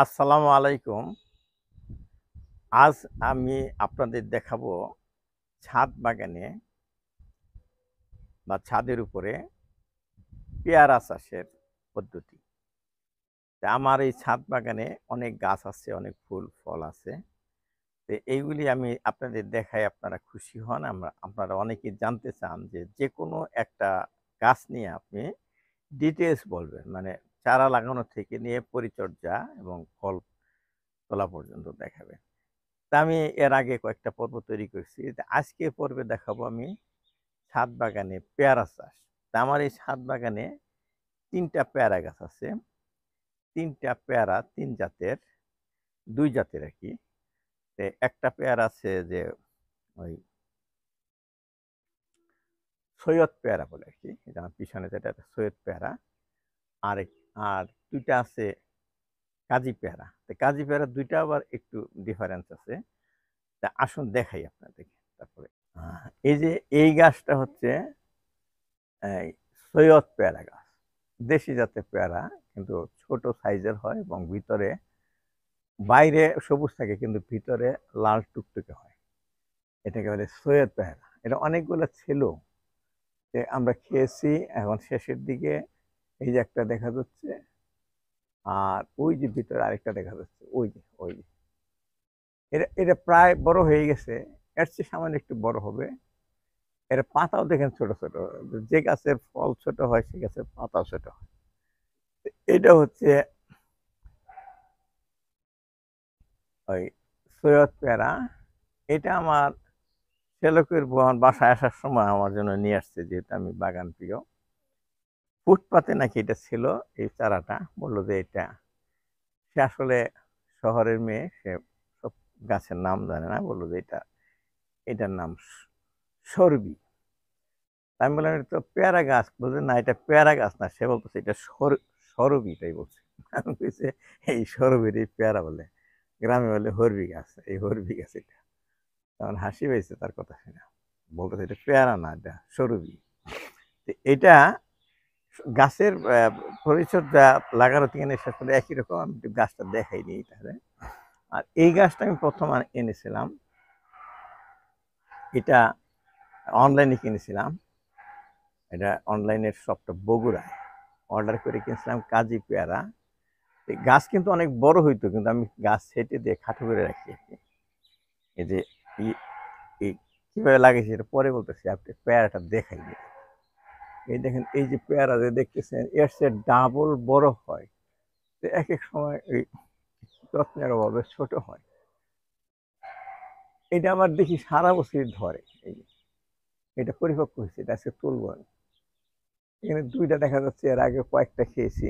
আসসালামু আলাইকুম আজ আমি আপনাদের দেখাবো ছাদ বাগানে বা ছাদের উপরে পেয়ারা চাষের পদ্ধতি আমার এই ছাদ বাগানে অনেক গাছ আছে অনেক ফুল ফল আছে তো এইগুলি আমি আপনাদের দেখায় আপনারা খুশি হন আমরা আপনারা অনেকে জানতে চান যে যে কোনো একটা গাছ নিয়ে আপনি ডিটেলস বলবেন মানে চারা লাগানো থেকে নিয়ে পরিচর্যা এবং ফল তোলা পর্যন্ত দেখাবে তা আমি এর আগে কয়েকটা পর্ব তৈরি করেছি আজকে পর্বে দেখাবো আমি ছাদ বাগানে পেয়ারা চাষ তা আমার এই ছাদ বাগানে তিনটা পেয়ারা গাছ আছে তিনটা পেয়ারা তিন জাতের দুই জাতের আর কি একটা পেয়ারা আছে যে ওই সৈয়দ পেয়ারা বলে আর কি পিছনে যেটা সৈয়দ পেয়ারা আর আর দুইটা আছে কাজী পেয়ারা তো কাজী পেয়ারা দুইটা আবার একটু ডিফারেন্স আছে তা আসুন দেখাই আপনাদেরকে তারপরে এই যে এই গাছটা হচ্ছে সৈয়দ পেয়ারা গাছ দেশি জাতের পেয়ারা কিন্তু ছোট সাইজের হয় এবং ভিতরে বাইরে সবুজ থাকে কিন্তু ভিতরে লাল টুকটুকে হয় এটাকে বলে সৈয়দ পেয়ারা এটা অনেকগুলো ছিল আমরা খেয়েছি এখন শেষের দিকে এই যে একটা দেখা যাচ্ছে আর ওই যে ভিতরে আরেকটা দেখা যাচ্ছে ওই যে ওই যে এটা এটা প্রায় বড় হয়ে গেছে এর চেয়ে সামান্য একটু বড় হবে এর পাতাও দেখেন ছোট ছোট যে গাছের ফল ছোট হয় সে গাছের পাতা ছোট হয় এটা হচ্ছে ওই সৈয়দ প্যারা এটা আমার শ্যালকের বাসায় আসার সময় আমার জন্য নিয়ে আসছে যেহেতু আমি বাগান প্রিয় ফুটপাতে নাকি এটা ছিল এই চারাটা বলল যে এটা সে আসলে শহরের মেয়ে সে সব গাছের নাম জানে না বললো যে এটা এটার নাম সর্বি আমি বললাম এটা তো পেয়ারা গাছ বলছে না এটা পেয়ারা গাছ না সে বলতেছে এটা সর এটাই বলছে বলছে এই সরবির এই পেয়ারা বলে গ্রামে বলে হরবি গাছ এই হরবি গাছ এটা তখন হাসি পেয়েছে তার কথা শুনে বলতেছে এটা পেয়ারা না এটা সরবি তো এটা গাছের পরিচর্যা লাগানো থেকে এনে শেষ করে একই রকম আমি গাছটা দেখাইনি তাহলে আর এই গাছটা আমি প্রথম এনেছিলাম এটা অনলাইনে কিনেছিলাম এটা অনলাইনের শপটা বগুড়ায় অর্ডার করে কিনেছিলাম কাজী পেয়ারা এই গাছ কিন্তু অনেক বড় হইতো কিন্তু আমি গাছ সেটে দিয়ে খাটো করে রাখি আর কি এই যে কীভাবে লাগিয়েছি এটা পরে বলতেছি আপনি পেয়ারাটা দেখাই এই দেখেন এই যে পেয়ারা যে দেখতেছেন এর সে ডাবল বড় হয় তো এক এক সময় এই যত্নের অভাবে ছোট হয় এটা আমার দেখি সারা বছর ধরে এই এটা পরিপক্ক হয়েছে এটা আজকে তুলব আমি এখানে দুইটা দেখা যাচ্ছে এর আগে কয়েকটা খেয়েছি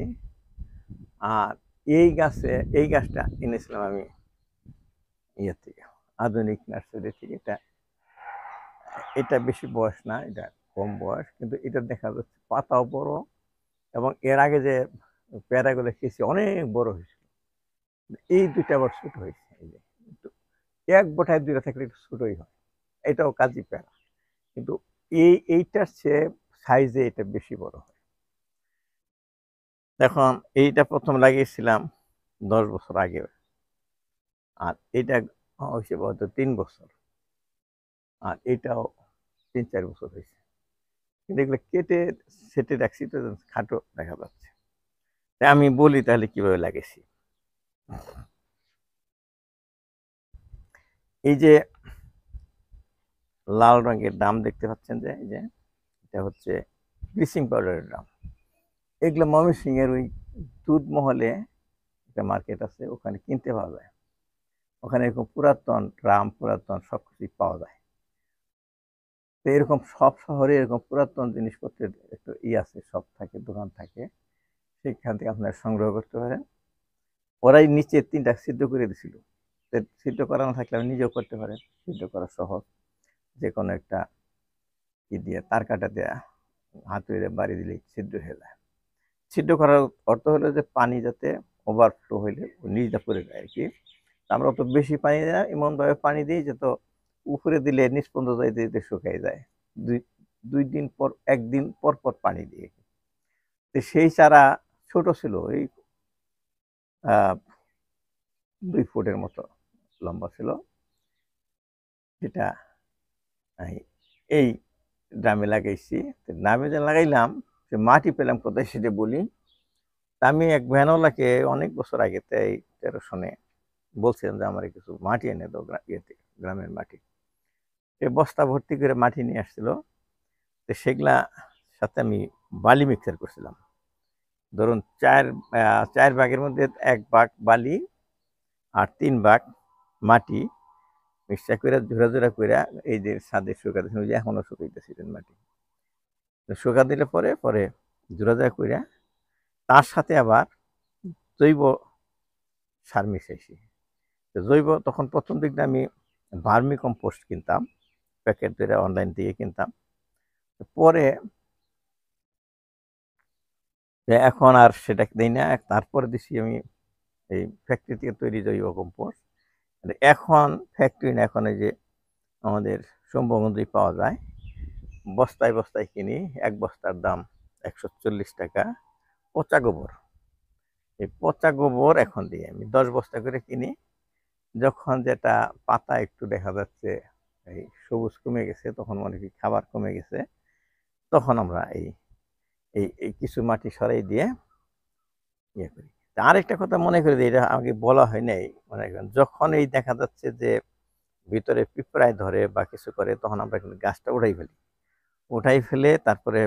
আর এই গাছে এই গাছটা এনেছিলাম আমি ইয়ের থেকে আধুনিক নার্সারি থেকে এটা এটা বেশি বয়স না এটা কম বয়স কিন্তু এটা দেখা যাচ্ছে পাতাও বড় এবং এর আগে যে প্যারাগুলো খেয়েছি অনেক বড় হয়েছিল এই দুইটা আবার ছোট হয়েছে এই যে এক বোটায় দুইটা থাকলে একটু ছোটই হয় এটাও কাজই প্যারা কিন্তু এই এইটার চেয়ে সাইজে এটা বেশি বড় হয় এখন এইটা প্রথম লাগিয়েছিলাম দশ বছর আগে আর এটা হয়েছে বলতে তিন বছর আর এটাও তিন চার বছর হয়েছে কিন্তু এগুলো কেটে সেটের তো খাটো দেখা যাচ্ছে তাই আমি বলি তাহলে কিভাবে লাগেছি এই যে লাল রঙের দাম দেখতে পাচ্ছেন যে এই যে এটা হচ্ছে ব্লিচিং পাউডারের দাম এগুলো এর ওই দুধ মহলে একটা মার্কেট আছে ওখানে কিনতে পাওয়া যায় ওখানে এরকম পুরাতন ড্রাম পুরাতন সব কিছুই পাওয়া যায় তো এরকম সব শহরে এরকম পুরাতন জিনিসপত্রের একটু ই আছে সব থাকে দোকান থাকে সেখান থেকে আপনারা সংগ্রহ করতে পারেন ওরাই নিচে তিনটা সিদ্ধ করে দিছিল সিদ্ধ করা না থাকলে আপনি নিজেও করতে পারেন সিদ্ধ করা সহজ যে কোনো একটা ই দিয়ে তার কাটা দেয়া হাতুড়ি বাড়ি দিলেই সিদ্ধ হয়ে যায় সিদ্ধ করার অর্থ হলো যে পানি যাতে ওভারফ্লো হইলে নিজটা পড়ে যায় আর কি আমরা অত বেশি পানি দেয় এমনভাবে পানি দিই যে তো উপরে দিলে নিষ্পন্দ যায় যেতে শুকাই যায় দুই দুই দিন পর একদিন পর পর পানি দিয়ে সেই চারা ছোট ছিল এই দুই ফুটের মতো লম্বা ছিল যেটা এই ড্রামে লাগাইছি ড্রামে যে লাগাইলাম যে মাটি পেলাম কোথায় সেটা বলি আমি এক ভ্যানওয়ালাকে অনেক বছর আগে তাই তেরো সনে বলছিলাম যে আমার কিছু মাটি এনে দাও ইয়েতে গ্রামের মাটি সে বস্তা ভর্তি করে মাটি নিয়ে আসছিল তো সেগুলা সাথে আমি বালি মিক্সার করছিলাম ধরুন চার চার ভাগের মধ্যে এক ভাগ বালি আর তিন ভাগ মাটি মিক্সার করে ঝোরা ঝোরা করে এই যে ছাদে শুকাতেছিল যে এখনও শুকাইতেছিলেন মাটি তো শুকা দিলে পরে পরে ঝোরা ঝোরা করে তার সাথে আবার জৈব সার মিশাইছি জৈব তখন প্রথম দিকটা আমি ভার্মি কম্পোস্ট কিনতাম প্যাকেট ধরে অনলাইন দিয়ে কিনতাম পরে এখন আর সেটা দিই না তারপরে দিছি আমি এই ফ্যাক্টরি থেকে তৈরি জৈব কম্পোস্ট মানে এখন ফ্যাক্টরি না এখন এই যে আমাদের সম্ভবন্ধই পাওয়া যায় বস্তায় বস্তায় কিনি এক বস্তার দাম একশো টাকা পচা গোবর এই পচা গোবর এখন দিয়ে আমি দশ বস্তা করে কিনি যখন যেটা পাতা একটু দেখা যাচ্ছে এই সবুজ কমে গেছে তখন মনে কি খাবার কমে গেছে তখন আমরা এই এই কিছু মাটি সরাই দিয়ে ইয়ে করি আরেকটা কথা মনে করে দিই এটা আমাকে বলা হয় নাই মনে করেন যখন এই দেখা যাচ্ছে যে ভিতরে পিঁপড়ায় ধরে বা কিছু করে তখন আমরা কিন্তু গাছটা উঠাই ফেলি উঠাই ফেলে তারপরে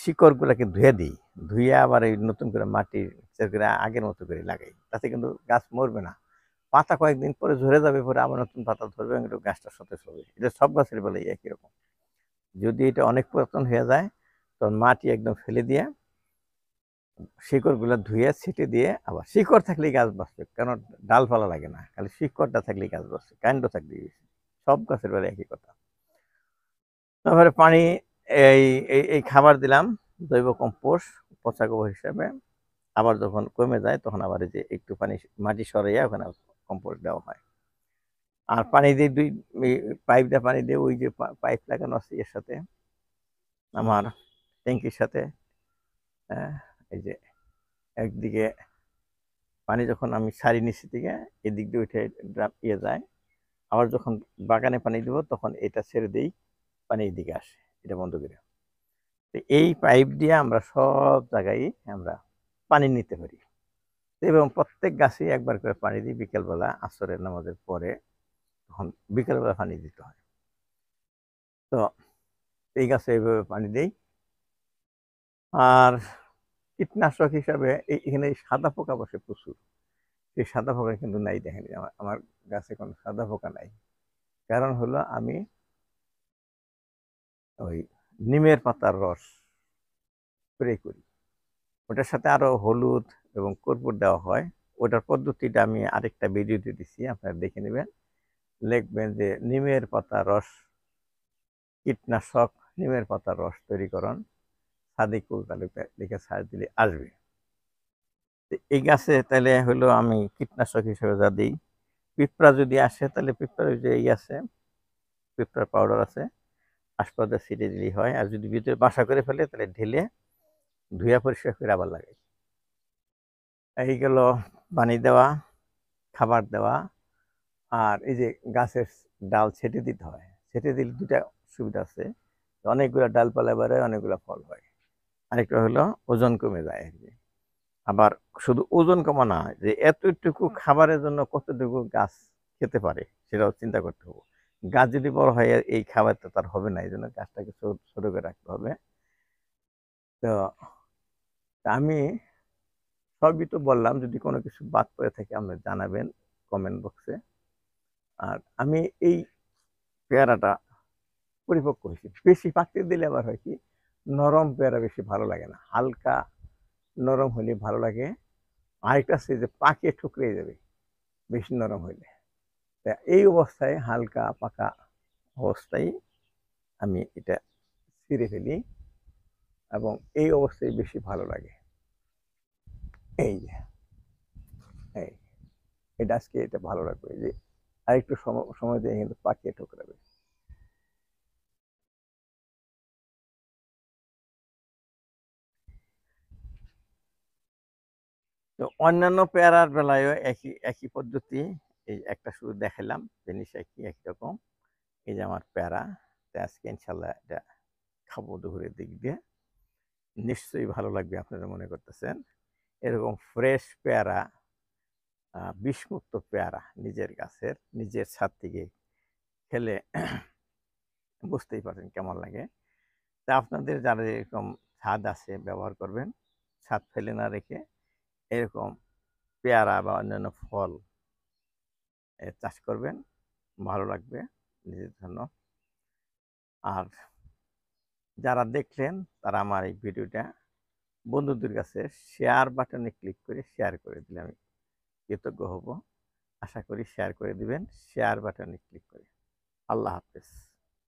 শিকড়গুলোকে ধুয়ে দিই ধুয়ে আবার এই নতুন করে মাটি করে আগের মতো করে লাগাই তাতে কিন্তু গাছ মরবে না পাতা কয়েকদিন পরে ঝরে যাবে পরে আবার নতুন পাতা ধরবে এবং গাছটা সতেজ হবে এটা সব গাছের বেলায় একই রকম যদি এটা অনেক পুরাতন হয়ে যায় তখন মাটি একদম ফেলে দিয়ে শিকড়গুলো ধুয়ে ছিটে দিয়ে আবার শিকড় থাকলেই গাছ বাঁচবে কেন ডালপালা লাগে না খালি শিকড়টা থাকলেই গাছ বাঁচবে কাণ্ড থাকলেই সব গাছের বেলা একই কথা তারপরে পানি এই এই খাবার দিলাম জৈব কম্পোস্ট পচা গোবর হিসাবে আবার যখন কমে যায় তখন আবার যে একটু পানি মাটি সরাইয়া ওখানে কম্পোস্ট দেওয়া হয় আর পানি দিয়ে দুই পাইপ দিয়ে পানি দিয়ে ওই যে পাইপ লাগানো আছে এর সাথে আমার ট্যাঙ্কির সাথে এই যে একদিকে পানি যখন আমি সারি নিচে থেকে এদিক দিয়ে উঠে ইয়ে যায় আবার যখন বাগানে পানি দেবো তখন এটা ছেড়ে দিই পানি এদিকে আসে এটা বন্ধ করে তো এই পাইপ দিয়ে আমরা সব জায়গায় আমরা পানি নিতে পারি এবং প্রত্যেক গাছেই একবার করে পানি দিই বিকেলবেলা আসরের নামাজের পরে তখন বিকেলবেলা পানি দিতে হয় তো এই গাছে এইভাবে পানি দিই আর কীটনাশক হিসাবে এখানে সাদা পোকা বসে প্রচুর সেই সাদা পোকা কিন্তু নাই দেখেনি আমার আমার গাছে কোনো সাদা পোকা নাই কারণ হলো আমি ওই নিমের পাতার রস স্প্রে করি ওটার সাথে আরও হলুদ এবং কর্পূর দেওয়া হয় ওটার পদ্ধতিটা আমি আরেকটা ভিডিওতে দিচ্ছি আপনারা দেখে নেবেন লিখবেন যে নিমের পাতা রস কীটনাশক নিমের পাতার রস তৈরিকরণ সাদিকুল তালুকা লিখে সার্চ দিলে আসবে এই গাছে তাহলে হলো আমি কীটনাশক হিসেবে যা দিই পিঁপড়া যদি আসে তাহলে পিঁপড়ার যে এই আছে পিঁপড়ার পাউডার আছে আশপাশে ছিটে দিলেই হয় আর যদি ভিতরে বাসা করে ফেলে তাহলে ঢেলে ধুয়া পরিষ্কার করে আবার লাগাই এই গেল পানি দেওয়া খাবার দেওয়া আর এই যে গাছের ডাল ছেটে দিতে হয় ছেটে দিলে দুটা সুবিধা আছে অনেকগুলো ডালপালা বেড়ে অনেকগুলো ফল হয় আরেকটা হলো ওজন কমে যায় আর কি আবার শুধু ওজন কমানো হয় যে এতটুকু খাবারের জন্য কতটুকু গাছ খেতে পারে সেটাও চিন্তা করতে হবে গাছ যদি বড় হয় এই খাবারটা তার হবে না এই জন্য গাছটাকে ছোট করে রাখতে হবে তো আমি সবই তো বললাম যদি কোনো কিছু বাদ পড়ে থাকে আপনি জানাবেন কমেন্ট বক্সে আর আমি এই পেয়ারাটা পরিপক্ক হয়েছি বেশি পাকতে দিলে আবার হয় কি নরম পেয়ারা বেশি ভালো লাগে না হালকা নরম হলে ভালো লাগে আরেকটা সে যে পাকে ঠুকরে যাবে বেশি নরম হইলে তা এই অবস্থায় হালকা পাকা অবস্থায় আমি এটা ছিঁড়ে ফেলি এবং এই অবস্থায় বেশি ভালো লাগে এই যে এই এটা আজকে এটা ভালো রাখবে যে একটু সময় দিয়ে কিন্তু পাকিয়ে ঠোকরাবে তো অন্যান্য পেয়ারার বেলায়ও একই একই পদ্ধতি এই একটা শুধু দেখালাম জিনিস একই একই রকম এই যে আমার প্যারা তো আজকে ইনশাল্লাহ এটা খাবো দুপুরের দিক দিয়ে নিশ্চয়ই ভালো লাগবে আপনারা মনে করতেছেন এরকম ফ্রেশ পেয়ারা বিষমুক্ত পেয়ারা নিজের গাছের নিজের ছাদ থেকে খেলে বুঝতেই পারছেন কেমন লাগে তা আপনাদের যারা এরকম ছাদ আছে ব্যবহার করবেন ছাদ ফেলে না রেখে এরকম পেয়ারা বা অন্যান্য ফল চাষ করবেন ভালো লাগবে নিজের জন্য আর যারা দেখলেন তারা আমার এই ভিডিওটা বন্ধুদের কাছে শেয়ার বাটনে ক্লিক করে শেয়ার করে দিলে আমি কৃতজ্ঞ হব আশা করি শেয়ার করে দিবেন শেয়ার বাটনে ক্লিক করে আল্লাহ হাফেজ